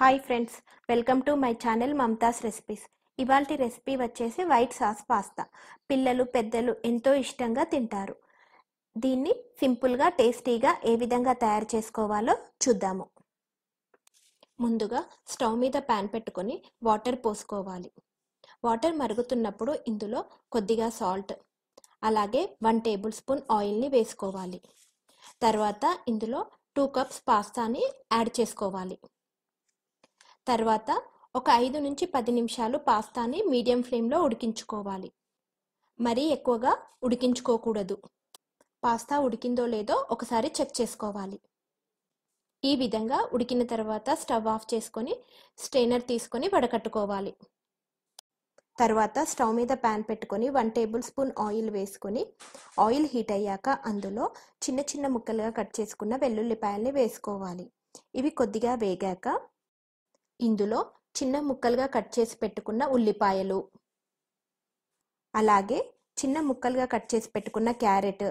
hi friends welcome to my channel Mamatha's recipes ఇవాళ recipe వచ్చేసి white sauce pasta పిల్లలు పెద్దలు ఎంతో ఇష్టంగా తింటారు దీన్ని సింపుల్గా టేస్టీగా ఏ విధంగా తయారు చేసుకోవాలో చూద్దాము ముందుగా స్టవ్ మీద ప్యాన్ పెట్టుకొని వాటర్ పోసుకోవాలి వాటర్ మరుగుతున్నప్పుడు ఇందులో కొద్దిగా సాల్ట్ అలాగే వన్ టేబుల్ స్పూన్ ఆయిల్ని వేసుకోవాలి తర్వాత ఇందులో టూ కప్స్ పాస్తాని యాడ్ చేసుకోవాలి తర్వాత ఒక ఐదు నుంచి పది నిమిషాలు పాస్తాని మీడియం ఫ్లేమ్లో ఉడికించుకోవాలి మరీ ఎక్కువగా ఉడికించుకోకూడదు పాస్తా ఉడికిందో లేదో ఒకసారి చెక్ చేసుకోవాలి ఈ విధంగా ఉడికిన తర్వాత స్టవ్ ఆఫ్ చేసుకొని స్ట్రైనర్ తీసుకొని వడకట్టుకోవాలి తర్వాత స్టవ్ మీద ప్యాన్ పెట్టుకొని వన్ టేబుల్ స్పూన్ ఆయిల్ వేసుకొని ఆయిల్ హీట్ అయ్యాక అందులో చిన్న చిన్న ముక్కలుగా కట్ చేసుకున్న వెల్లుల్లిపాయల్ని వేసుకోవాలి ఇవి కొద్దిగా వేగాక ఇందులో చిన్న ముక్కలుగా కట్ చేసి పెట్టుకున్న ఉల్లిపాయలు అలాగే చిన్న ముక్కలుగా కట్ చేసి పెట్టుకున్న క్యారెట్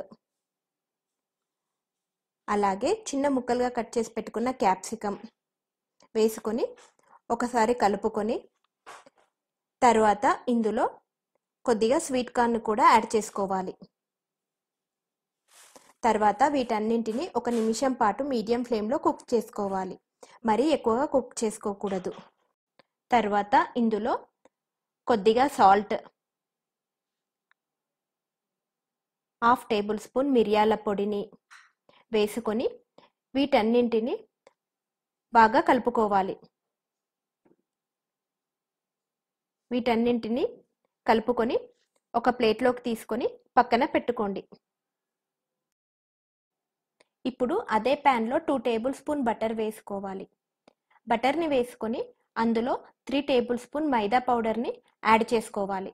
అలాగే చిన్న ముక్కలుగా కట్ చేసి పెట్టుకున్న క్యాప్సికం వేసుకొని ఒకసారి కలుపుకొని తర్వాత ఇందులో కొద్దిగా స్వీట్ కార్న్ కూడా యాడ్ చేసుకోవాలి తర్వాత వీటన్నింటినీ ఒక నిమిషం పాటు మీడియం ఫ్లేమ్లో కుక్ చేసుకోవాలి మరీ ఎక్కువగా కుక్ చేసుకోకూడదు తర్వాత ఇందులో కొద్దిగా సాల్ట్ హాఫ్ టేబుల్ స్పూన్ మిరియాల పొడిని వేసుకొని వీటన్నింటిని బాగా కలుపుకోవాలి వీటన్నింటిని కలుపుకొని ఒక ప్లేట్లోకి తీసుకొని పక్కన పెట్టుకోండి ఇప్పుడు అదే ప్యాన్లో టూ టేబుల్ స్పూన్ బటర్ వేసుకోవాలి బటర్ని వేసుకొని అందులో త్రీ టేబుల్ స్పూన్ మైదా పౌడర్ని యాడ్ చేసుకోవాలి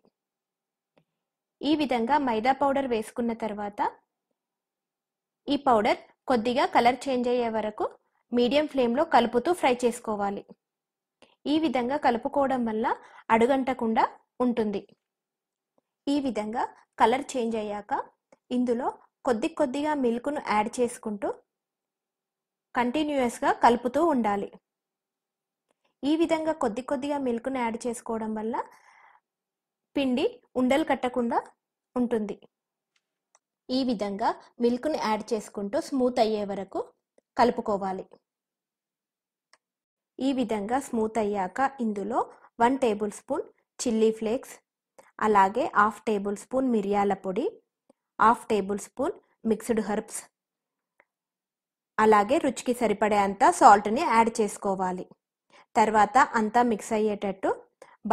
ఈ విధంగా మైదా పౌడర్ వేసుకున్న తర్వాత ఈ పౌడర్ కొద్దిగా కలర్ చేంజ్ అయ్యే వరకు మీడియం ఫ్లేమ్లో కలుపుతూ ఫ్రై చేసుకోవాలి ఈ విధంగా కలుపుకోవడం వల్ల అడుగంటకుండా ఉంటుంది ఈ విధంగా కలర్ చేంజ్ అయ్యాక ఇందులో కొద్ది కొద్దిగా మిల్క్ను యాడ్ చేసుకుంటూ కంటిన్యూస్గా కలుపుతూ ఉండాలి ఈ విధంగా కొద్ది కొద్దిగా మిల్క్ను యాడ్ చేసుకోవడం వల్ల పిండి ఉండలు కట్టకుండా ఉంటుంది ఈ విధంగా మిల్క్ను యాడ్ చేసుకుంటూ స్మూత్ అయ్యే వరకు కలుపుకోవాలి ఈ విధంగా స్మూత్ అయ్యాక ఇందులో one tablespoon chilli flakes అలాగే హాఫ్ టేబుల్ స్పూన్ మిరియాల పొడి half tablespoon mixed herbs అలాగే రుచికి సరిపడే అంత సాల్ట్ని యాడ్ చేసుకోవాలి తర్వాత అంతా మిక్స్ అయ్యేటట్టు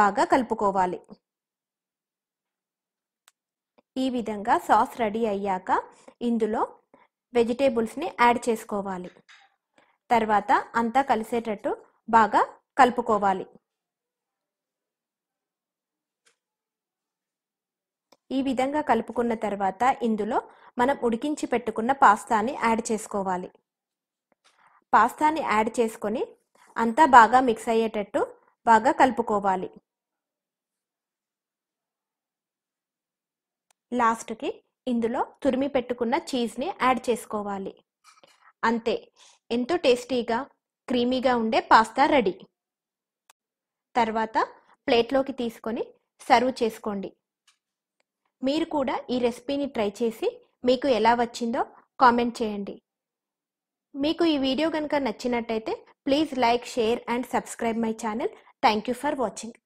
బాగా కలుపుకోవాలి ఈ విధంగా సాస్ రెడీ అయ్యాక ఇందులో వెజిటేబుల్స్ని యాడ్ చేసుకోవాలి తర్వాత అంతా కలిసేటట్టు బాగా కలుపుకోవాలి ఈ విధంగా కలుపుకున్న తర్వాత ఇందులో మనం ఉడికించి పెట్టుకున్న పాస్తాని యాడ్ చేసుకోవాలి పాస్తాని యాడ్ చేసుకొని అంతా బాగా మిక్స్ అయ్యేటట్టు బాగా కలుపుకోవాలి లాస్ట్కి ఇందులో తురిమి పెట్టుకున్న చీజ్ని యాడ్ చేసుకోవాలి అంతే ఎంతో టేస్టీగా క్రీమీగా ఉండే పాస్తా రెడీ తర్వాత ప్లేట్లోకి తీసుకొని సర్వ్ చేసుకోండి మీరు కూడా ఈ రెసిపీని ట్రై చేసి మీకు ఎలా వచ్చిందో కామెంట్ చేయండి మీకు ఈ వీడియో కనుక నచ్చినట్టయితే please like share and subscribe my channel thank you for watching